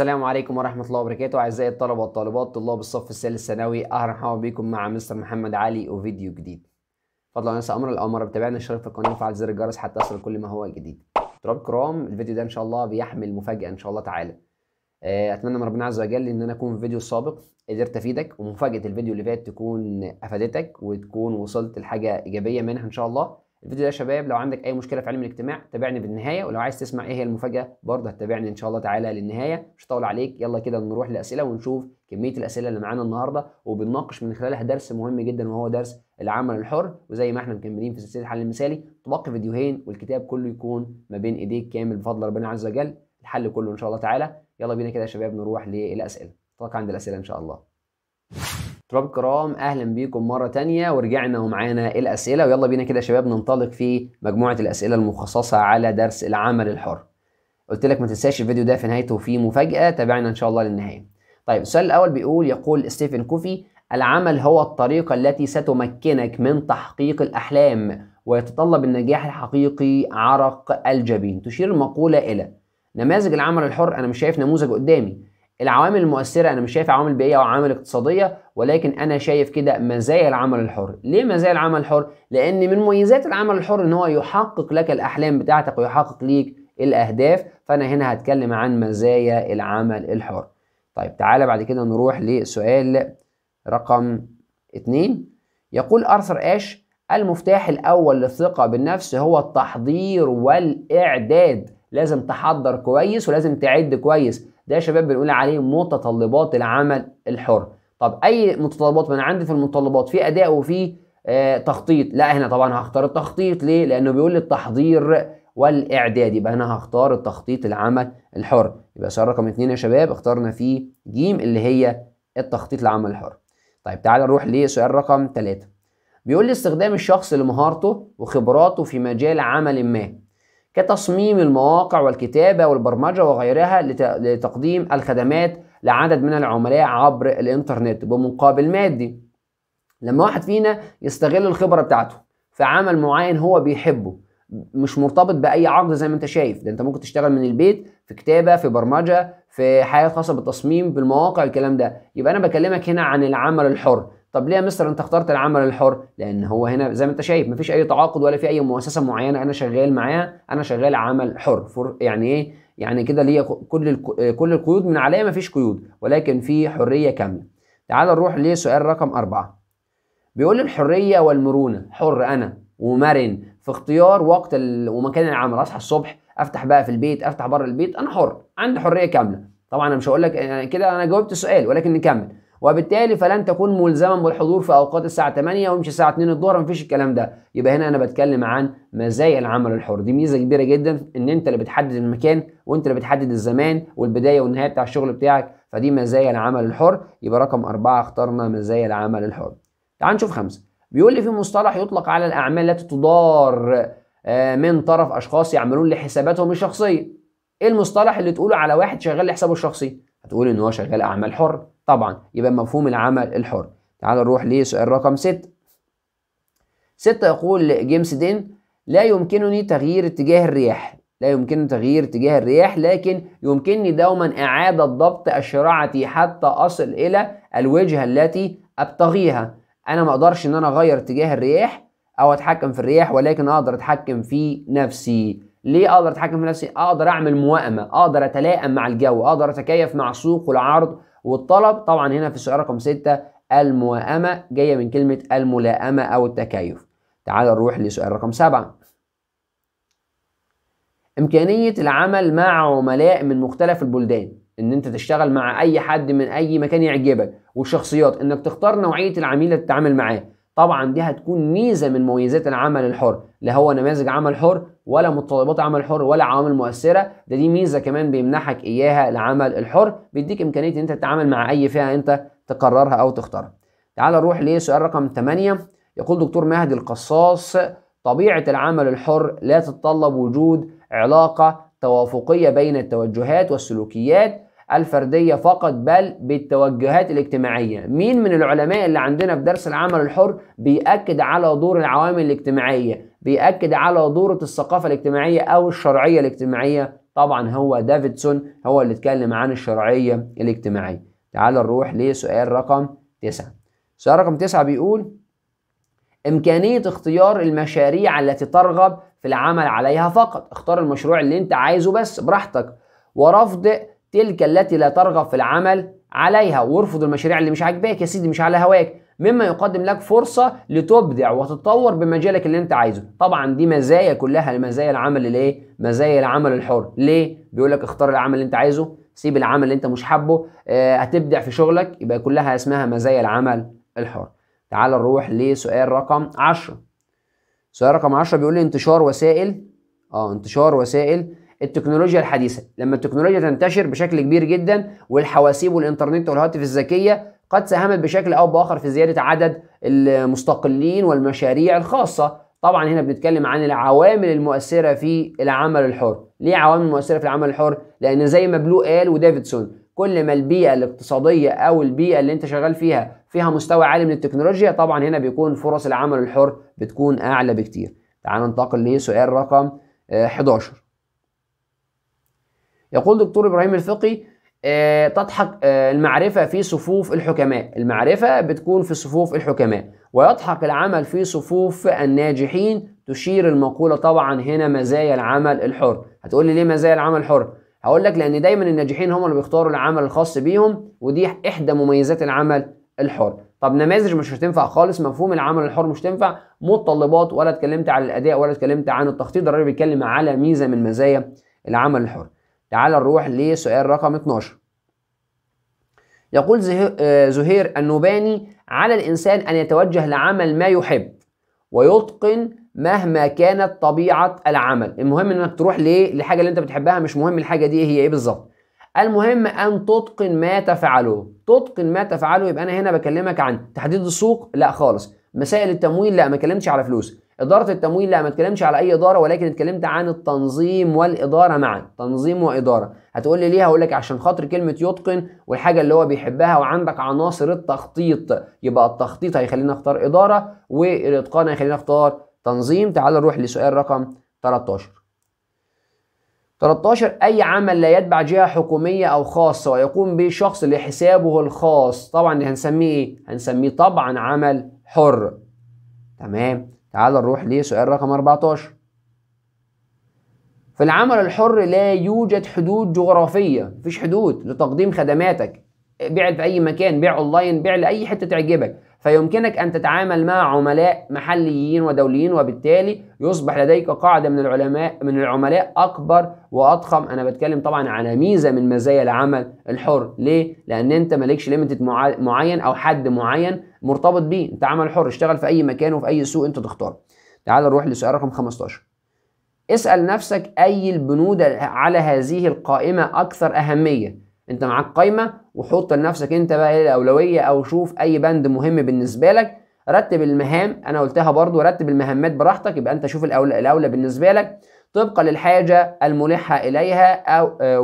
السلام عليكم ورحمة الله وبركاته أعزائي الطلبة والطالبات طلاب الصف الثالث ثانوي أهلا وسهلا بكم مع مستر محمد علي وفيديو جديد فضلا انسى أمر الأمر بتابعنا اشترك في القناة وفعل زر الجرس حتى يصل كل ما هو جديد طلاب كرام الفيديو ده إن شاء الله بيحمل مفاجأة إن شاء الله تعالى آه، أتمنى من ربنا عز وجل إن أنا أكون في الفيديو السابق قدرت أفيدك ومفاجأة الفيديو اللي فات تكون أفادتك وتكون وصلت لحاجة إيجابية منها إن شاء الله الفيديو ده يا شباب لو عندك اي مشكله في علم الاجتماع تابعني بالنهايه ولو عايز تسمع ايه هي المفاجاه برضه هتتابعني ان شاء الله تعالى للنهايه مش هطول عليك يلا كده نروح لاسئله ونشوف كميه الاسئله اللي معانا النهارده وبنناقش من خلالها درس مهم جدا وهو درس العمل الحر وزي ما احنا مكملين في سلسله الحل المثالي تبقى فيديوهين والكتاب كله يكون ما بين ايديك كامل بفضل ربنا عز وجل الحل كله ان شاء الله تعالى يلا بينا كده يا شباب نروح للاسئله نتوقع عند الاسئله ان شاء الله شباب الكرام اهلا بيكم مره تانية ورجعنا ومعانا الاسئله ويلا بينا كده يا شباب ننطلق في مجموعه الاسئله المخصصه على درس العمل الحر قلت لك ما تنساش الفيديو ده في نهايته في مفاجاه تابعنا ان شاء الله للنهايه طيب السؤال الاول بيقول يقول ستيفن كوفي العمل هو الطريقه التي ستمكنك من تحقيق الاحلام ويتطلب النجاح الحقيقي عرق الجبين تشير المقوله الى نماذج العمل الحر انا مش شايف نموذج قدامي العوامل المؤثرة أنا مش شايف عوامل بيئية أو عوامل اقتصادية ولكن أنا شايف كده مزايا العمل الحر، ليه مزايا العمل الحر؟ لأن من مميزات العمل الحر إن هو يحقق لك الأحلام بتاعتك ويحقق ليك الأهداف، فأنا هنا هتكلم عن مزايا العمل الحر. طيب تعالى بعد كده نروح لسؤال رقم اتنين يقول أرثر آش المفتاح الأول للثقة بالنفس هو التحضير والإعداد لازم تحضر كويس ولازم تعد كويس ده يا شباب بنقول عليه متطلبات العمل الحر طب اي متطلبات من عندي في المتطلبات في اداء وفي آه تخطيط لا هنا طبعا هختار التخطيط ليه لانه بيقول لي التحضير والاعداد يبقى هنا هختار التخطيط العمل الحر يبقى سؤال رقم اثنين يا شباب اخترنا فيه ج اللي هي التخطيط العمل الحر طيب تعالى نروح لسؤال رقم ثلاثة بيقول لي استخدام الشخص لمهارته وخبراته في مجال عمل ما كتصميم المواقع والكتابة والبرمجة وغيرها لتقديم الخدمات لعدد من العملاء عبر الإنترنت بمقابل مادي لما واحد فينا يستغل الخبرة بتاعته في عمل معين هو بيحبه مش مرتبط بأي عقد زي ما أنت شايف ده أنت ممكن تشتغل من البيت في كتابة في برمجة في حياة خاصة بالتصميم بالمواقع الكلام ده يبقى أنا بكلمك هنا عن العمل الحر طب ليه يا مستر انت اخترت العمل الحر لان هو هنا زي ما انت شايف مفيش اي تعاقد ولا في اي مؤسسه معينه انا شغال معاها انا شغال عمل حر فور يعني ايه يعني كده ليا كل كل القيود من عليا مفيش قيود ولكن في حريه كامله تعال نروح لسؤال رقم أربعة بيقول لي الحريه والمرونه حر انا ومرن في اختيار وقت ومكان العمل اصحى الصبح افتح بقى في البيت افتح بره البيت انا حر عندي حريه كامله طبعا انا مش هقول لك آه، كده انا جاوبت السؤال ولكن نكمل وبالتالي فلن تكون ملزما بالحضور في اوقات الساعه 8 وامشي الساعه 2 الظهر مفيش الكلام ده يبقى هنا انا بتكلم عن مزايا العمل الحر دي ميزه كبيره جدا ان انت اللي بتحدد المكان وانت اللي بتحدد الزمان والبدايه والنهايه بتاع الشغل بتاعك فدي مزايا العمل الحر يبقى رقم أربعة اخترنا مزايا العمل الحر تعال نشوف خمسة بيقول لي في مصطلح يطلق على الأعمال التي تدار آه، من طرف أشخاص يعملون لحساباتهم الشخصية إيه المصطلح اللي تقوله على واحد شغال لحسابه الشخصي هتقول إن هو شغال أعمال حر طبعا يبقى مفهوم العمل الحر تعال نروح لسؤال رقم ستة ستة يقول جيمس دين لا يمكنني تغيير اتجاه الرياح لا يمكنني تغيير اتجاه الرياح لكن يمكنني دوما إعادة ضبط أشرعتي حتى أصل إلى الوجهة التي أبتغيها أنا ما أقدرش إن أنا أغير اتجاه الرياح أو أتحكم في الرياح ولكن أقدر أتحكم في نفسي ليه أقدر أتحكم في نفسي؟ أقدر أعمل موائمة أقدر أتلائم مع الجو أقدر أتكيف مع السوق والعرض والطلب طبعا هنا في السؤال رقم 6 الموائمة جاية من كلمة الملائمة أو التكيف تعال نروح لسؤال رقم 7 إمكانية العمل مع عملاء من مختلف البلدان ان انت تشتغل مع اي حد من اي مكان يعجبك والشخصيات انك تختار نوعيه العميل اللي تتعامل معاه طبعا دي هتكون ميزه من مميزات العمل الحر لا هو نماذج عمل حر ولا متطلبات عمل حر ولا عوامل مؤثره ده دي ميزه كمان بيمنحك اياها العمل الحر بيديك امكانيه ان انت تتعامل مع اي فئه انت تقررها او تختارها تعال نروح لسؤال رقم 8 يقول دكتور مهدي القصاص طبيعه العمل الحر لا تتطلب وجود علاقه توافقيه بين التوجهات والسلوكيات الفرديه فقط بل بالتوجهات الاجتماعيه مين من العلماء اللي عندنا في درس العمل الحر بيأكد على دور العوامل الاجتماعيه بيأكد على دورة الثقافة الاجتماعية أو الشرعية الاجتماعية طبعا هو دافيدسون هو اللي اتكلم عن الشرعية الاجتماعية تعال نروح لسؤال رقم تسعة سؤال رقم تسعة بيقول إمكانية اختيار المشاريع التي ترغب في العمل عليها فقط اختار المشروع اللي انت عايزه بس براحتك ورفض تلك التي لا ترغب في العمل عليها وارفض المشاريع اللي مش عاجباك يا سيدي مش على هواك مما يقدم لك فرصة لتبدع وتتطور بمجالك اللي انت عايزه طبعا دي مزايا كلها مزايا العمل الايه مزايا العمل الحر ليه بيقول لك اختار العمل اللي انت عايزه سيب العمل اللي انت مش حابه آه هتبدع في شغلك يبقى كلها اسمها مزايا العمل الحر تعال نروح لسؤال رقم 10 سؤال رقم 10 بيقول لي انتشار وسائل اه انتشار وسائل التكنولوجيا الحديثه لما التكنولوجيا تنتشر بشكل كبير جدا والحواسيب والانترنت والهواتف الذكيه قد ساهمت بشكل او باخر في زياده عدد المستقلين والمشاريع الخاصه طبعا هنا بنتكلم عن العوامل المؤثره في العمل الحر ليه عوامل مؤثره في العمل الحر لان زي ما بلو قال وديفيدسون كل ما البيئه الاقتصاديه او البيئه اللي انت شغال فيها فيها مستوى عالي من التكنولوجيا طبعا هنا بيكون فرص العمل الحر بتكون اعلى بكتير تعال ننتقل لسؤال رقم 11 آه، يقول دكتور ابراهيم الفقي آه، تضحك آه، المعرفة في صفوف الحكماء المعرفة بتكون في صفوف الحكماء ويضحك العمل في صفوف الناجحين تشير المقولة طبعا هنا مزايا العمل الحر هتقول لي ليه مزايا العمل الحر هقول لك لان دايما الناجحين هم اللي بيختاروا العمل الخاص بيهم ودي احدى مميزات العمل الحر طب نماذج مش هتنفع خالص مفهوم العمل الحر مش تنفع متطلبات ولا اتكلمت عن الاداء ولا اتكلمت عن التخطيط الراجل بيتكلم على ميزه من مزايا العمل الحر تعال نروح لسؤال رقم 12 يقول آه، زهير النوباني على الإنسان أن يتوجه لعمل ما يحب ويتقن مهما كانت طبيعة العمل المهم أنك تروح ليه لحاجة اللي أنت بتحبها مش مهم الحاجة دي هي إيه بالظبط المهم أن تتقن ما تفعله تتقن ما تفعله يبقى أنا هنا بكلمك عن تحديد السوق لا خالص مسائل التمويل لا ما كلمتش على فلوس اداره التمويل لا ما اتكلمش على اي اداره ولكن اتكلمت عن التنظيم والاداره معا تنظيم واداره هتقول لي ليه هقول لك عشان خاطر كلمه يتقن والحاجه اللي هو بيحبها وعندك عناصر التخطيط يبقى التخطيط هيخلينا اختار اداره والاتقان هيخلينا اختار تنظيم تعال نروح لسؤال رقم 13 13 أي عمل لا يتبع جهة حكومية أو خاصة ويقوم به شخص لحسابه الخاص طبعا هنسميه إيه؟ هنسميه طبعا عمل حر تمام تعال نروح لسؤال رقم 14 في العمل الحر لا يوجد حدود جغرافية مفيش حدود لتقديم خدماتك بيع في أي مكان بيع أونلاين بيع لأي حتة تعجبك فيمكنك أن تتعامل مع عملاء محليين ودوليين وبالتالي يصبح لديك قاعدة من العلماء من العملاء أكبر وأضخم أنا بتكلم طبعا على ميزة من مزايا العمل الحر ليه؟ لأن أنت مالكش ليمتد معين أو حد معين مرتبط بيه انت عمل حر اشتغل في اي مكان وفي اي سوق انت تختار تعال نروح لسؤال رقم 15 اسال نفسك اي البنود على هذه القائمه اكثر اهميه انت معاك قائمه وحط لنفسك انت بقى ايه الاولويه او شوف اي بند مهم بالنسبه لك رتب المهام انا قلتها برضو رتب المهمات براحتك يبقى انت شوف الاولى الاولى بالنسبه لك طبقا للحاجه الملحه اليها او آه،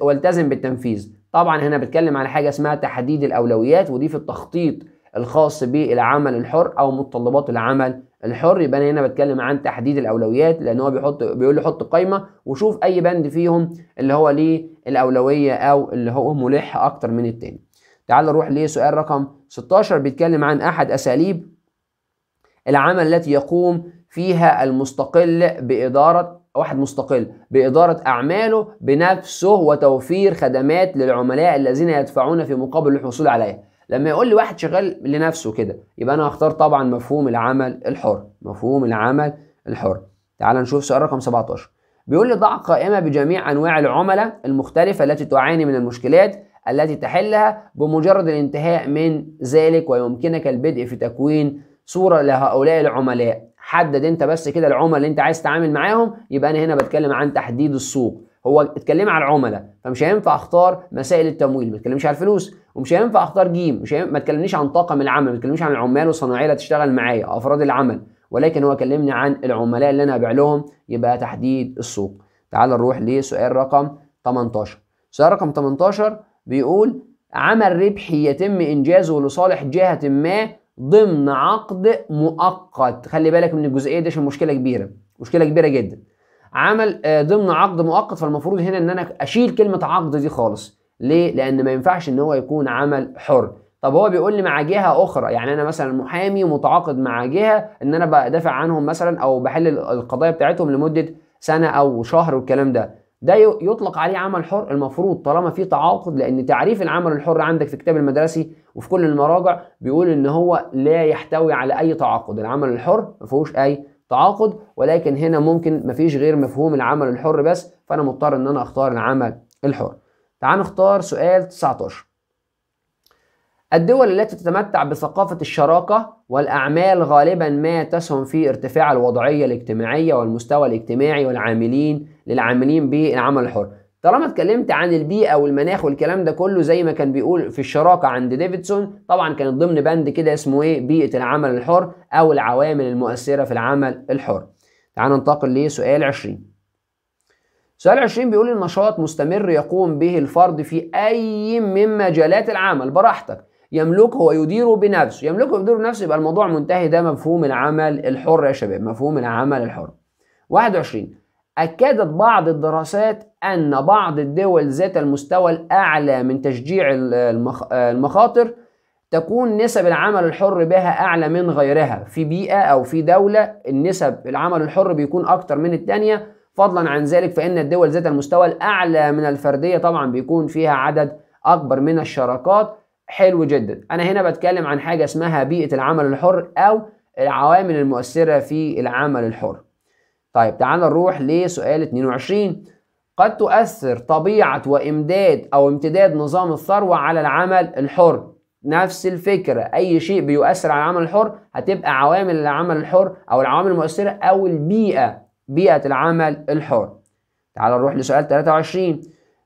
والتزم بالتنفيذ طبعا هنا بتكلم على حاجه اسمها تحديد الاولويات ودي في التخطيط الخاص بالعمل الحر او متطلبات العمل الحر يبقى انا هنا بتكلم عن تحديد الاولويات لان هو بيحط بيقول لي حط قائمه وشوف اي بند فيهم اللي هو ليه الاولويه او اللي هو ملح اكتر من التاني تعال نروح لسؤال رقم 16 بيتكلم عن احد اساليب العمل التي يقوم فيها المستقل باداره واحد مستقل بإدارة أعماله بنفسه وتوفير خدمات للعملاء الذين يدفعون في مقابل الحصول عليها لما يقول لي واحد شغال لنفسه كده يبقى أنا هختار طبعا مفهوم العمل الحر مفهوم العمل الحر تعال نشوف سؤال رقم 17 بيقول لي ضع قائمة بجميع أنواع العملاء المختلفة التي تعاني من المشكلات التي تحلها بمجرد الانتهاء من ذلك ويمكنك البدء في تكوين صورة لهؤلاء العملاء حدد انت بس كده العملاء اللي انت عايز تتعامل معاهم يبقى انا هنا بتكلم عن تحديد السوق هو اتكلم على العملاء فمش هينفع اختار مسائل التمويل ما اتكلمش على الفلوس ومش هينفع اختار جيم مش هينفع ما تكلمنيش عن طاقم العمل ما تكلمنيش عن العمال والصناعيه اللي تشتغل معايا افراد العمل ولكن هو كلمني عن العملاء اللي انا هبيع لهم يبقى تحديد السوق تعال نروح لسؤال رقم 18 سؤال رقم 18 بيقول عمل ربحي يتم انجازه لصالح جهه ما ضمن عقد مؤقت خلي بالك من الجزئيه دي عشان مشكله كبيره مشكله كبيره جدا عمل آه، ضمن عقد مؤقت فالمفروض هنا ان انا اشيل كلمه عقد دي خالص ليه لان ما ينفعش ان هو يكون عمل حر طب هو بيقول لي مع جهه اخرى يعني انا مثلا محامي متعاقد مع جهه ان انا بدافع عنهم مثلا او بحل القضايا بتاعتهم لمده سنه او شهر والكلام ده ده يطلق عليه عمل حر المفروض طالما في تعاقد لان تعريف العمل الحر عندك في الكتاب المدرسي وفي كل المراجع بيقول ان هو لا يحتوي على اي تعاقد العمل الحر ما فيهوش اي تعاقد ولكن هنا ممكن ما فيش غير مفهوم العمل الحر بس فانا مضطر ان انا اختار العمل الحر تعال نختار سؤال 19 الدول التي تتمتع بثقافة الشراكة والأعمال غالبا ما تسهم في ارتفاع الوضعية الاجتماعية والمستوى الاجتماعي والعاملين للعاملين بالعمل الحر طالما اتكلمت عن البيئة والمناخ والكلام ده كله زي ما كان بيقول في الشراكة عند ديفيدسون طبعا كانت ضمن بند كده اسمه ايه بيئة العمل الحر أو العوامل المؤثرة في العمل الحر تعال ننتقل لسؤال 20 سؤال 20 بيقول النشاط مستمر يقوم به الفرد في أي من مجالات العمل براحتك يملكه ويديره بنفسه يملكه ويديره بنفسه يبقى الموضوع منتهي ده مفهوم العمل الحر يا شباب مفهوم العمل الحر 21 أكدت بعض الدراسات أن بعض الدول ذات المستوى الأعلى من تشجيع المخاطر تكون نسب العمل الحر بها أعلى من غيرها في بيئة أو في دولة النسب العمل الحر بيكون أكتر من الثانية فضلا عن ذلك فإن الدول ذات المستوى الأعلى من الفردية طبعا بيكون فيها عدد أكبر من الشراكات حلو جدا انا هنا بتكلم عن حاجه اسمها بيئه العمل الحر او العوامل المؤثره في العمل الحر طيب تعال نروح لسؤال 22 قد تؤثر طبيعه وامداد او امتداد نظام الثروه على العمل الحر نفس الفكره اي شيء بيؤثر على العمل الحر هتبقى عوامل العمل الحر او العوامل المؤثره او البيئه بيئه العمل الحر تعال نروح لسؤال 23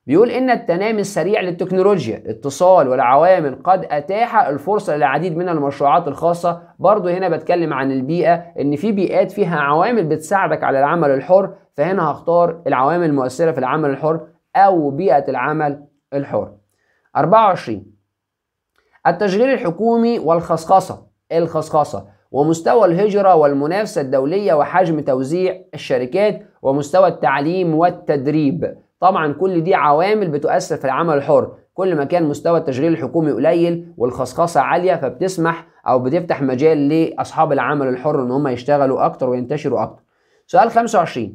بيقول إن التنامي السريع للتكنولوجيا اتصال والعوامل قد أتاح الفرصة للعديد من المشروعات الخاصة برضو هنا بتكلم عن البيئة إن في بيئات فيها عوامل بتساعدك على العمل الحر فهنا هختار العوامل المؤثرة في العمل الحر أو بيئة العمل الحر 24 التشغيل الحكومي والخصخصة الخصخصة ومستوى الهجرة والمنافسة الدولية وحجم توزيع الشركات ومستوى التعليم والتدريب طبعا كل دي عوامل بتؤثر في العمل الحر كل ما كان مستوى التشغيل الحكومي قليل والخصخصه عاليه فبتسمح او بتفتح مجال لاصحاب العمل الحر ان هم يشتغلوا اكتر وينتشروا اكتر سؤال 25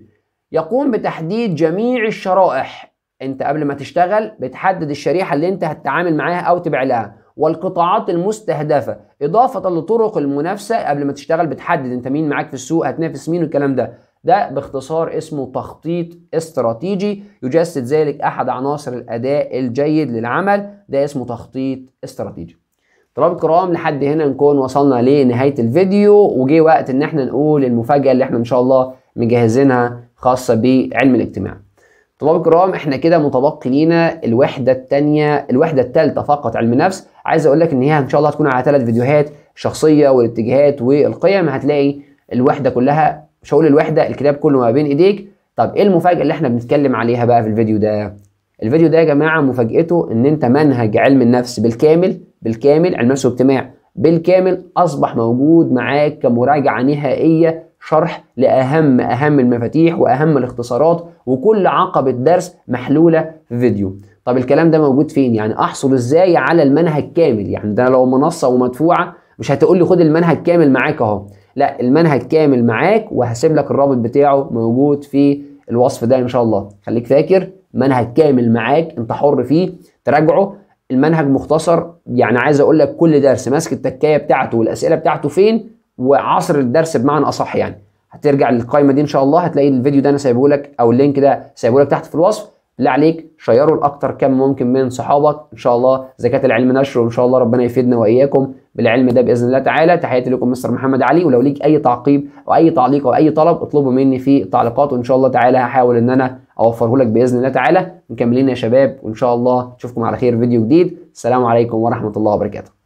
يقوم بتحديد جميع الشرائح انت قبل ما تشتغل بتحدد الشريحه اللي انت هتتعامل معاها او تبيع لها والقطاعات المستهدفه اضافه لطرق المنافسه قبل ما تشتغل بتحدد انت مين معاك في السوق هتنافس مين والكلام ده ده باختصار اسمه تخطيط استراتيجي يجسد ذلك احد عناصر الاداء الجيد للعمل ده اسمه تخطيط استراتيجي طلاب الكرام لحد هنا نكون وصلنا لنهايه الفيديو وجه وقت ان احنا نقول المفاجاه اللي احنا ان شاء الله مجهزينها خاصه بعلم الاجتماع طلاب الكرام احنا كده متبقي لينا الوحده الثانيه الوحده الثالثه فقط علم النفس عايز اقول لك ان هي ان شاء الله هتكون على ثلاث فيديوهات شخصيه والاتجاهات والقيم هتلاقي الوحده كلها مش هقول الوحده الكتاب كله ما بين ايديك طب ايه المفاجاه اللي احنا بنتكلم عليها بقى في الفيديو ده الفيديو ده يا جماعه مفاجاته ان انت منهج علم النفس بالكامل بالكامل علم النفس والاجتماع بالكامل اصبح موجود معاك كمراجعه نهائيه شرح لاهم اهم المفاتيح واهم الاختصارات وكل عقبه درس محلوله في فيديو طب الكلام ده موجود فين يعني احصل ازاي على المنهج كامل يعني ده لو منصه ومدفوعه مش هتقول لي خد المنهج كامل معاك اهو لا المنهج كامل معاك وهسيب لك الرابط بتاعه موجود في الوصف ده ان شاء الله خليك فاكر منهج كامل معاك انت حر فيه تراجعه المنهج مختصر يعني عايز اقول لك كل درس ماسك التكايه بتاعته والاسئله بتاعته فين وعصر الدرس بمعنى اصح يعني هترجع للقائمه دي ان شاء الله هتلاقي الفيديو ده انا سايبه لك او اللينك ده سايبه لك تحت في الوصف لا عليك شيروا لاكثر كم ممكن من صحابك ان شاء الله زكاه العلم نشره وان شاء الله ربنا يفيدنا واياكم بالعلم ده باذن الله تعالى تحياتي لكم مستر محمد علي ولو ليك اي تعقيب او اي تعليق او اي طلب اطلبه مني في التعليقات وان شاء الله تعالى هحاول ان انا اوفره لك باذن الله تعالى مكملين يا شباب وان شاء الله اشوفكم على خير فيديو جديد السلام عليكم ورحمه الله وبركاته